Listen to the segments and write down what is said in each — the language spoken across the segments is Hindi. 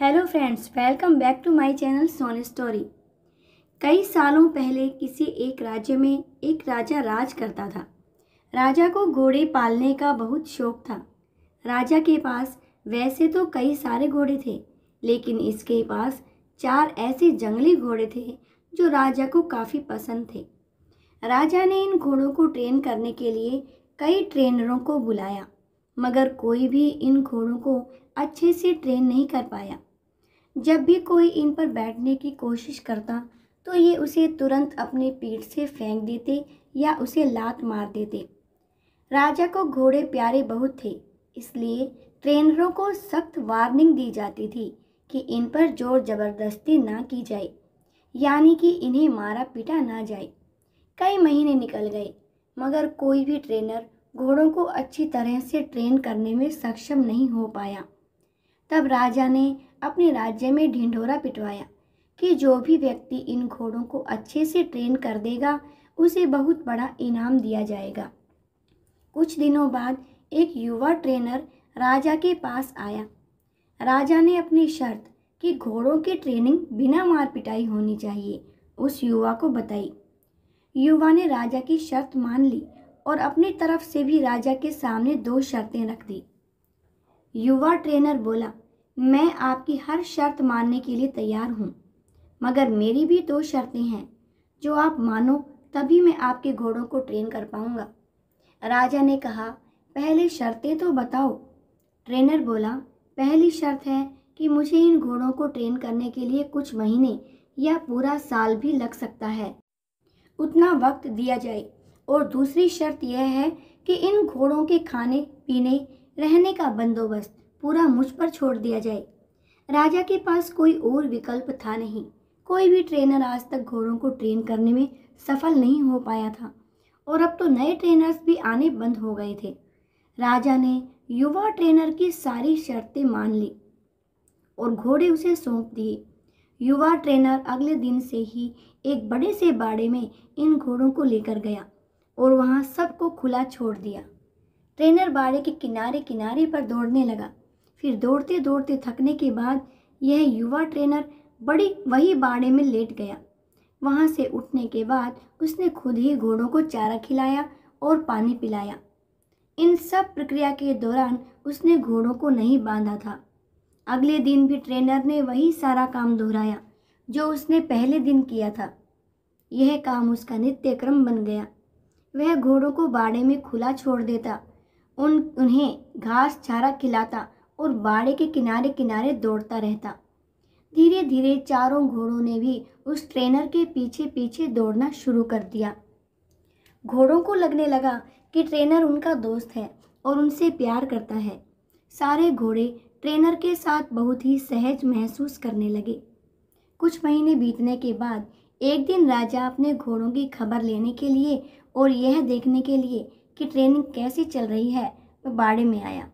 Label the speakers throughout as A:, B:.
A: hello friends welcome back to my channel सोन स्टोरी कई सालों पहले किसी एक राज्य में एक राजा राज करता था राजा को घोड़े पालने का बहुत शौक था राजा के पास वैसे तो कई सारे घोड़े थे लेकिन इसके पास चार ऐसे जंगली घोड़े थे जो राजा को काफ़ी पसंद थे राजा ने इन घोड़ों को ट्रेन करने के लिए कई ट्रेनरों को बुलाया मगर कोई भी इन घोड़ों को अच्छे से ट्रेन नहीं कर पाया जब भी कोई इन पर बैठने की कोशिश करता तो ये उसे तुरंत अपने पीठ से फेंक देते या उसे लात मार देते राजा को घोड़े प्यारे बहुत थे इसलिए ट्रेनरों को सख्त वार्निंग दी जाती थी कि इन पर जोर जबरदस्ती ना की जाए यानी कि इन्हें मारा पीटा ना जाए कई महीने निकल गए मगर कोई भी ट्रेनर घोड़ों को अच्छी तरह से ट्रेन करने में सक्षम नहीं हो पाया तब राजा ने अपने राज्य में ढिंढोरा पिटवाया कि जो भी व्यक्ति इन घोड़ों को अच्छे से ट्रेन कर देगा उसे बहुत बड़ा इनाम दिया जाएगा कुछ दिनों बाद एक युवा ट्रेनर राजा के पास आया राजा ने अपनी शर्त कि घोड़ों की ट्रेनिंग बिना मार पिटाई होनी चाहिए उस युवा को बताई युवा ने राजा की शर्त मान ली और अपनी तरफ से भी राजा के सामने दो शर्तें रख दी युवा ट्रेनर बोला मैं आपकी हर शर्त मानने के लिए तैयार हूँ मगर मेरी भी दो शर्तें हैं जो आप मानो तभी मैं आपके घोड़ों को ट्रेन कर पाऊँगा राजा ने कहा पहले शर्तें तो बताओ ट्रेनर बोला पहली शर्त है कि मुझे इन घोड़ों को ट्रेन करने के लिए कुछ महीने या पूरा साल भी लग सकता है उतना वक्त दिया जाए और दूसरी शर्त यह है कि इन घोड़ों के खाने पीने रहने का बंदोबस्त पूरा मुझ पर छोड़ दिया जाए राजा के पास कोई और विकल्प था नहीं कोई भी ट्रेनर आज तक घोड़ों को ट्रेन करने में सफल नहीं हो पाया था और अब तो नए ट्रेनर्स भी आने बंद हो गए थे राजा ने युवा ट्रेनर की सारी शर्तें मान ली और घोड़े उसे सौंप दिए युवा ट्रेनर अगले दिन से ही एक बड़े से बाड़े में इन घोड़ों को लेकर गया और वहाँ सबको खुला छोड़ दिया ट्रेनर बाड़े के किनारे किनारे पर दौड़ने लगा फिर दौड़ते दौड़ते थकने के बाद यह युवा ट्रेनर बड़ी वही बाड़े में लेट गया वहाँ से उठने के बाद उसने खुद ही घोड़ों को चारा खिलाया और पानी पिलाया इन सब प्रक्रिया के दौरान उसने घोड़ों को नहीं बांधा था अगले दिन भी ट्रेनर ने वही सारा काम दोहराया जो उसने पहले दिन किया था यह काम उसका नित्य क्रम बन गया वह घोड़ों को बाड़े में खुला छोड़ देता उन उन्हें घास चारा खिलाता और बाड़े के किनारे किनारे दौड़ता रहता धीरे धीरे चारों घोड़ों ने भी उस ट्रेनर के पीछे पीछे दौड़ना शुरू कर दिया घोड़ों को लगने लगा कि ट्रेनर उनका दोस्त है और उनसे प्यार करता है सारे घोड़े ट्रेनर के साथ बहुत ही सहज महसूस करने लगे कुछ महीने बीतने के बाद एक दिन राजा अपने घोड़ों की खबर लेने के लिए और यह देखने के लिए कि ट्रेनिंग कैसी चल रही है वह बाड़े में आया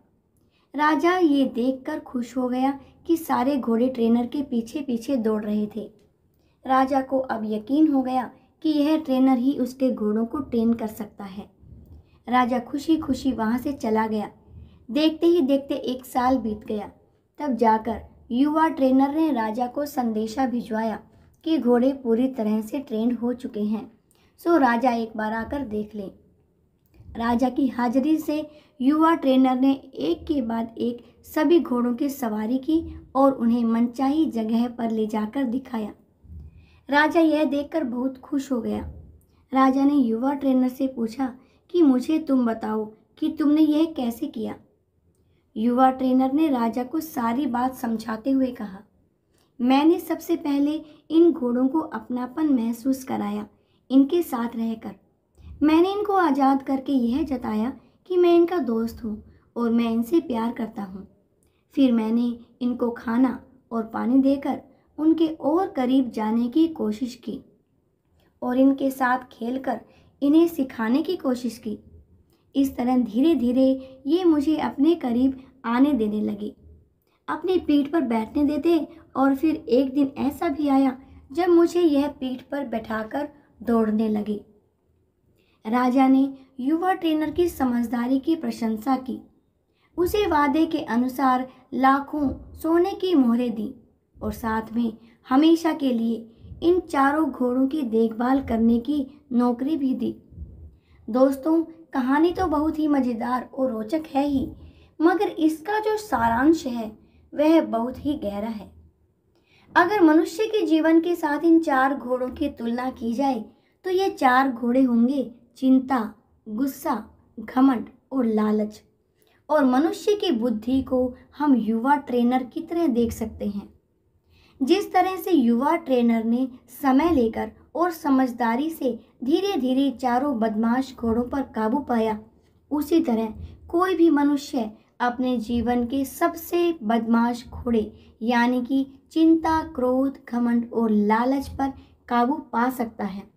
A: राजा ये देखकर खुश हो गया कि सारे घोड़े ट्रेनर के पीछे पीछे दौड़ रहे थे राजा को अब यकीन हो गया कि यह ट्रेनर ही उसके घोड़ों को ट्रेन कर सकता है राजा खुशी खुशी वहाँ से चला गया देखते ही देखते एक साल बीत गया तब जाकर युवा ट्रेनर ने राजा को संदेशा भिजवाया कि घोड़े पूरी तरह से ट्रेंड हो चुके हैं सो राजा एक बार आकर देख लें राजा की हाजिरी से युवा ट्रेनर ने एक के बाद एक सभी घोड़ों की सवारी की और उन्हें मनचाही जगह पर ले जाकर दिखाया राजा यह देखकर बहुत खुश हो गया राजा ने युवा ट्रेनर से पूछा कि मुझे तुम बताओ कि तुमने यह कैसे किया युवा ट्रेनर ने राजा को सारी बात समझाते हुए कहा मैंने सबसे पहले इन घोड़ों को अपनापन महसूस कराया इनके साथ रहकर मैंने इनको आज़ाद करके यह जताया कि मैं इनका दोस्त हूँ और मैं इनसे प्यार करता हूँ फिर मैंने इनको खाना और पानी देकर उनके और करीब जाने की कोशिश की और इनके साथ खेलकर इन्हें सिखाने की कोशिश की इस तरह धीरे धीरे ये मुझे अपने करीब आने देने लगे अपनी पीठ पर बैठने देते और फिर एक दिन ऐसा भी आया जब मुझे यह पीठ पर बैठाकर दौड़ने लगे राजा ने युवा ट्रेनर की समझदारी की प्रशंसा की उसे वादे के अनुसार लाखों सोने की मोहरें दी और साथ में हमेशा के लिए इन चारों घोड़ों की देखभाल करने की नौकरी भी दी दोस्तों कहानी तो बहुत ही मज़ेदार और रोचक है ही मगर इसका जो सारांश है वह बहुत ही गहरा है अगर मनुष्य के जीवन के साथ इन चार घोड़ों की तुलना की जाए तो ये चार घोड़े होंगे चिंता गुस्सा घमंड और लालच और मनुष्य की बुद्धि को हम युवा ट्रेनर की तरह देख सकते हैं जिस तरह से युवा ट्रेनर ने समय लेकर और समझदारी से धीरे धीरे चारों बदमाश घोड़ों पर काबू पाया उसी तरह कोई भी मनुष्य अपने जीवन के सबसे बदमाश घोड़े यानी कि चिंता क्रोध घमंड और लालच पर काबू पा सकता है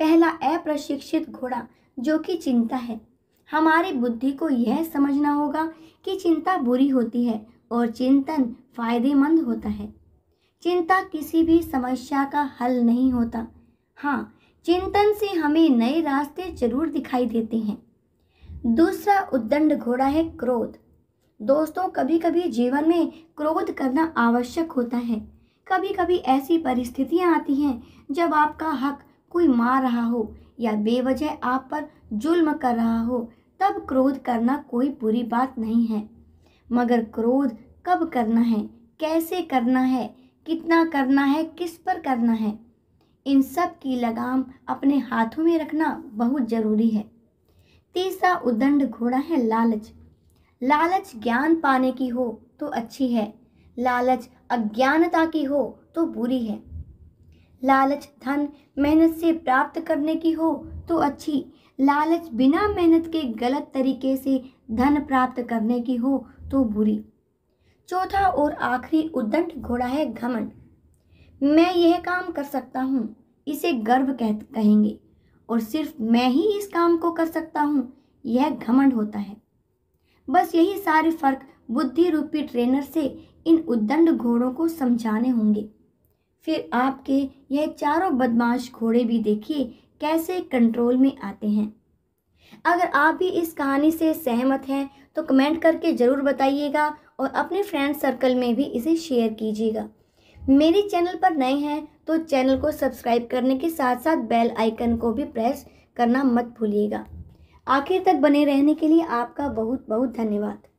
A: पहला अप्रशिक्षित घोड़ा जो कि चिंता है हमारी बुद्धि को यह समझना होगा कि चिंता बुरी होती है और चिंतन फायदेमंद होता है चिंता किसी भी समस्या का हल नहीं होता हाँ चिंतन से हमें नए रास्ते जरूर दिखाई देते हैं दूसरा उद्दंड घोड़ा है क्रोध दोस्तों कभी कभी जीवन में क्रोध करना आवश्यक होता है कभी कभी ऐसी परिस्थितियाँ आती हैं जब आपका हक कोई मार रहा हो या बेवजह आप पर जुल्म कर रहा हो तब क्रोध करना कोई बुरी बात नहीं है मगर क्रोध कब करना है कैसे करना है कितना करना है किस पर करना है इन सब की लगाम अपने हाथों में रखना बहुत ज़रूरी है तीसरा उदंड घोड़ा है लालच लालच ज्ञान पाने की हो तो अच्छी है लालच अज्ञानता की हो तो बुरी है लालच धन मेहनत से प्राप्त करने की हो तो अच्छी लालच बिना मेहनत के गलत तरीके से धन प्राप्त करने की हो तो बुरी चौथा और आखिरी उद्दंड घोड़ा है घमंड मैं यह काम कर सकता हूँ इसे गर्व कह कहेंगे और सिर्फ मैं ही इस काम को कर सकता हूँ यह घमंड होता है बस यही सारे फर्क बुद्धि रूपी ट्रेनर से इन उद्दंड घोड़ों को समझाने होंगे फिर आपके यह चारों बदमाश घोड़े भी देखिए कैसे कंट्रोल में आते हैं अगर आप भी इस कहानी से सहमत हैं तो कमेंट करके ज़रूर बताइएगा और अपने फ्रेंड सर्कल में भी इसे शेयर कीजिएगा मेरे चैनल पर नए हैं तो चैनल को सब्सक्राइब करने के साथ साथ बेल आइकन को भी प्रेस करना मत भूलिएगा आखिर तक बने रहने के लिए आपका बहुत बहुत धन्यवाद